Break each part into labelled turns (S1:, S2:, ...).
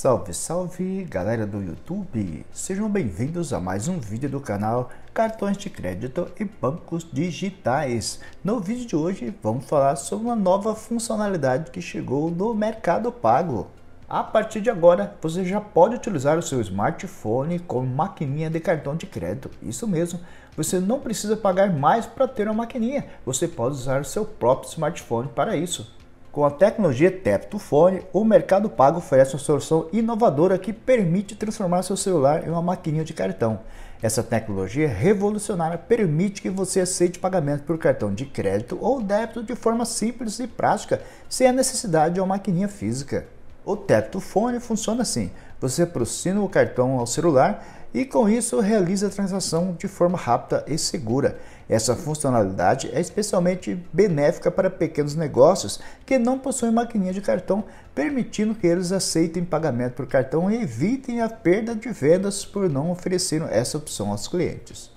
S1: Salve, salve galera do YouTube! Sejam bem-vindos a mais um vídeo do canal Cartões de Crédito e Bancos Digitais. No vídeo de hoje vamos falar sobre uma nova funcionalidade que chegou no Mercado Pago. A partir de agora, você já pode utilizar o seu smartphone como maquininha de cartão de crédito. Isso mesmo, você não precisa pagar mais para ter uma maquininha. Você pode usar o seu próprio smartphone para isso. Com a tecnologia Teptofone, o Mercado Pago oferece uma solução inovadora que permite transformar seu celular em uma maquininha de cartão. Essa tecnologia é revolucionária permite que você aceite pagamento por cartão de crédito ou débito de forma simples e prática, sem a necessidade de uma maquininha física. O Teptofone funciona assim. Você aproxima o cartão ao celular e com isso realiza a transação de forma rápida e segura. Essa funcionalidade é especialmente benéfica para pequenos negócios que não possuem maquininha de cartão, permitindo que eles aceitem pagamento por cartão e evitem a perda de vendas por não oferecerem essa opção aos clientes.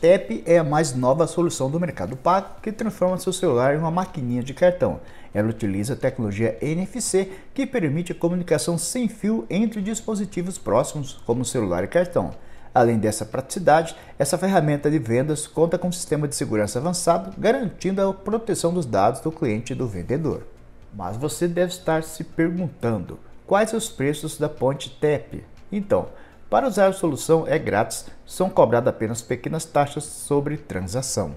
S1: Tap é a mais nova solução do mercado pago que transforma seu celular em uma maquininha de cartão. Ela utiliza a tecnologia NFC que permite a comunicação sem fio entre dispositivos próximos, como celular e cartão. Além dessa praticidade, essa ferramenta de vendas conta com um sistema de segurança avançado, garantindo a proteção dos dados do cliente e do vendedor. Mas você deve estar se perguntando quais os preços da PontTap. Então, para usar a solução é grátis, são cobradas apenas pequenas taxas sobre transação.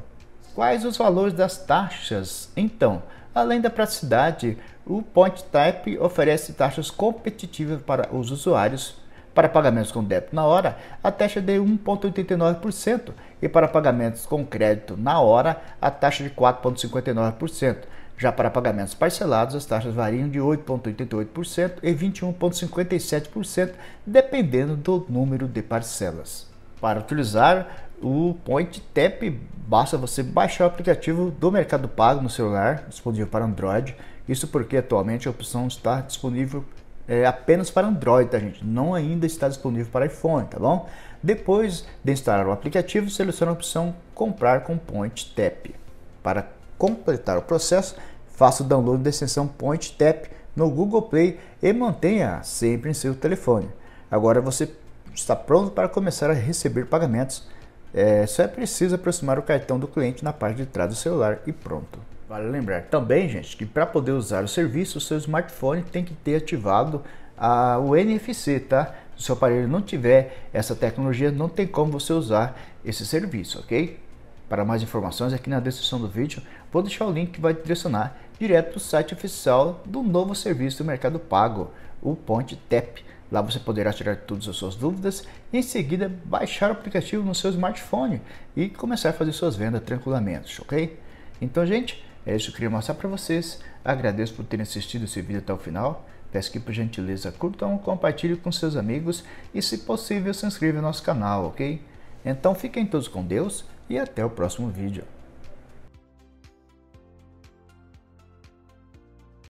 S1: Quais os valores das taxas? Então, além da praticidade, o Point Type oferece taxas competitivas para os usuários. Para pagamentos com débito na hora, a taxa é de 1,89% e para pagamentos com crédito na hora, a taxa é de 4,59%. Já para pagamentos parcelados, as taxas variam de 8,88% e 21,57%, dependendo do número de parcelas. Para utilizar o Point Tap, basta você baixar o aplicativo do Mercado Pago no celular, disponível para Android. Isso porque atualmente a opção está disponível é, apenas para Android, tá gente? Não ainda está disponível para iPhone, tá bom? Depois de instalar o aplicativo, seleciona a opção Comprar com Point Tap. Para completar o processo, faça o download da extensão Point Tap no Google Play e mantenha sempre em seu telefone. Agora você está pronto para começar a receber pagamentos. É, só é preciso aproximar o cartão do cliente na parte de trás do celular e pronto. Vale lembrar também, gente, que para poder usar o serviço, o seu smartphone tem que ter ativado a, o NFC, tá? Se o seu aparelho não tiver essa tecnologia, não tem como você usar esse serviço, ok? Para mais informações, aqui na descrição do vídeo, vou deixar o link que vai te direcionar direto para o site oficial do novo serviço do Mercado Pago, o Ponte Tap. Lá você poderá tirar todas as suas dúvidas e em seguida baixar o aplicativo no seu smartphone e começar a fazer suas vendas tranquilamente, ok? Então, gente, é isso que eu queria mostrar para vocês. Agradeço por terem assistido esse vídeo até o final. Peço que, por gentileza, curtam, compartilhem com seus amigos e, se possível, se inscreva no nosso canal, ok? Então fiquem todos com Deus e até o próximo vídeo.